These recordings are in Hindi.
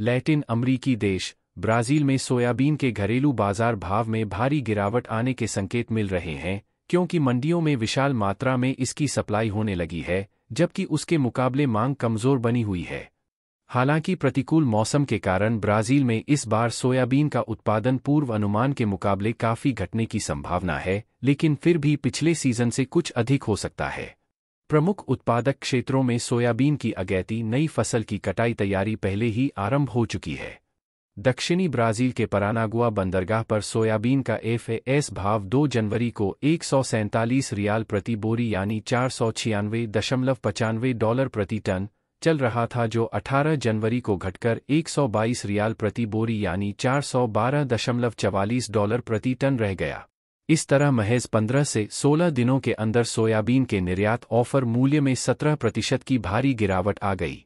लैटिन अमरीकी देश ब्राज़ील में सोयाबीन के घरेलू बाजार भाव में भारी गिरावट आने के संकेत मिल रहे हैं क्योंकि मंडियों में विशाल मात्रा में इसकी सप्लाई होने लगी है जबकि उसके मुकाबले मांग कमजोर बनी हुई है हालांकि प्रतिकूल मौसम के कारण ब्राज़ील में इस बार सोयाबीन का उत्पादन पूर्व अनुमान के मुकाबले काफ़ी घटने की संभावना है लेकिन फिर भी पिछले सीजन से कुछ अधिक हो सकता है प्रमुख उत्पादक क्षेत्रों में सोयाबीन की अगैती नई फसल की कटाई तैयारी पहले ही आरंभ हो चुकी है दक्षिणी ब्राजील के परानागुआ बंदरगाह पर सोयाबीन का एफएएस भाव 2 जनवरी को एक रियाल प्रति बोरी यानी चार सौ छियानवे दशमलव पचानवे डॉलर प्रति टन चल रहा था जो 18 जनवरी को घटकर 122 रियाल प्रति बोरी यानी चार सौ बारह दशमलव चवालीस डॉलर प्रति टन रह गया इस तरह महज 15 से 16 दिनों के अंदर सोयाबीन के निर्यात ऑफर मूल्य में 17 प्रतिशत की भारी गिरावट आ गई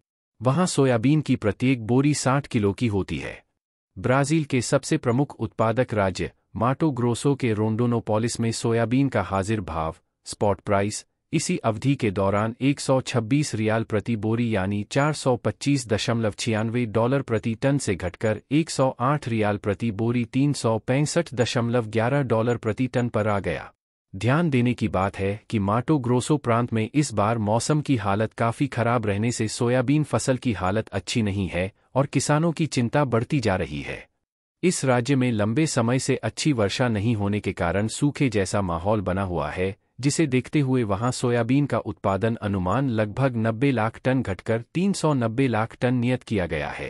वहां सोयाबीन की प्रत्येक बोरी 60 किलो की होती है ब्राज़ील के सबसे प्रमुख उत्पादक राज्य माटो ग्रोसो के रोंडोनोपोलिस में सोयाबीन का हाजिर भाव स्पॉट प्राइस इसी अवधि के दौरान 126 रियाल प्रति बोरी यानी चार सौ पच्चीस दशमलव छियानवे डॉलर प्रति टन से घटकर 108 रियाल प्रति बोरी तीन सौ पैंसठ दशमलव ग्यारह डॉलर प्रति टन पर आ गया ध्यान देने की बात है कि माटो ग्रोसो प्रांत में इस बार मौसम की हालत काफ़ी खराब रहने से सोयाबीन फसल की हालत अच्छी नहीं है और किसानों की चिंता बढ़ती जा रही है इस राज्य में लंबे समय से अच्छी वर्षा नहीं होने के कारण सूखे जैसा माहौल बना हुआ है जिसे देखते हुए वहां सोयाबीन का उत्पादन अनुमान लगभग 90 लाख टन घटकर 390 लाख टन नियत किया गया है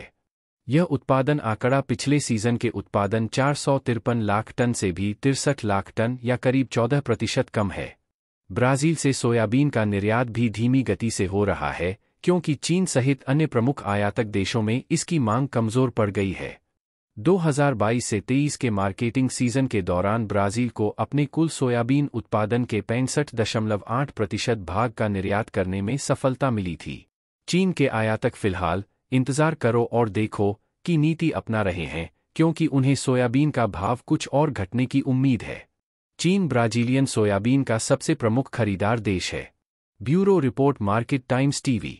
यह उत्पादन आंकड़ा पिछले सीजन के उत्पादन चार लाख टन से भी तिरसठ लाख टन या करीब 14 प्रतिशत कम है ब्राजील से सोयाबीन का निर्यात भी धीमी गति से हो रहा है क्योंकि चीन सहित अन्य प्रमुख आयातक देशों में इसकी मांग कमजोर पड़ गई है 2022 से 23 के मार्केटिंग सीजन के दौरान ब्राज़ील को अपने कुल सोयाबीन उत्पादन के पैंसठ दशमलव आठ प्रतिशत भाग का निर्यात करने में सफलता मिली थी चीन के आयातक फिलहाल इंतजार करो और देखो कि नीति अपना रहे हैं क्योंकि उन्हें सोयाबीन का भाव कुछ और घटने की उम्मीद है चीन ब्राजीलियन सोयाबीन का सबसे प्रमुख खरीदार देश है bureau report market Times TV